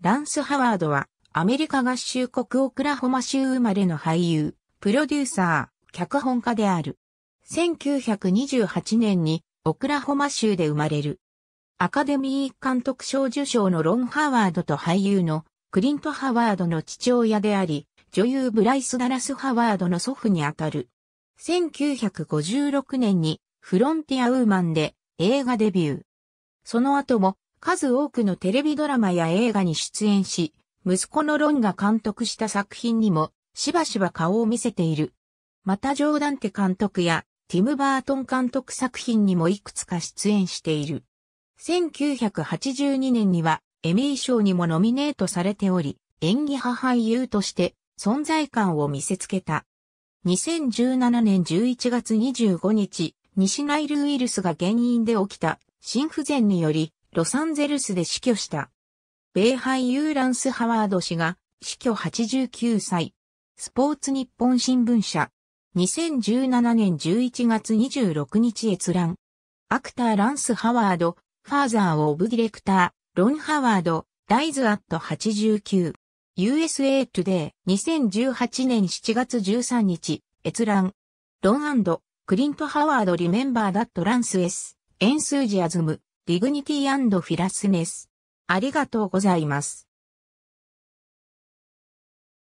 ランス・ハワードは、アメリカ合衆国オクラホマ州生まれの俳優、プロデューサー、脚本家である。1928年に、オクラホマ州で生まれる。アカデミー監督賞受賞のロン・ハワードと俳優のクリント・ハワードの父親であり、女優ブライス・ダラス・ハワードの祖父にあたる。1956年にフロンティア・ウーマンで映画デビュー。その後も数多くのテレビドラマや映画に出演し、息子のロンが監督した作品にも、しばしば顔を見せている。またジョーダンテ監督や、ティム・バートン監督作品にもいくつか出演している。1982年には、エミー賞にもノミネートされており、演技派俳優として存在感を見せつけた。2017年11月25日、西ナイルウイルスが原因で起きた心不全によりロサンゼルスで死去した。米俳優ランス・ハワード氏が死去89歳。スポーツ日本新聞社。2017年11月26日閲覧。アクターランス・ハワード、ファーザー・オブ・ディレクター、ロン・ハワード、ダイズ・アット89。USA Today 2018年7月13日、閲覧。ロンクリント・ハワード・リメンバー・ダット・ランス・エス、エンスージアズム。ディグニティフィラスネス。ありがとうございます。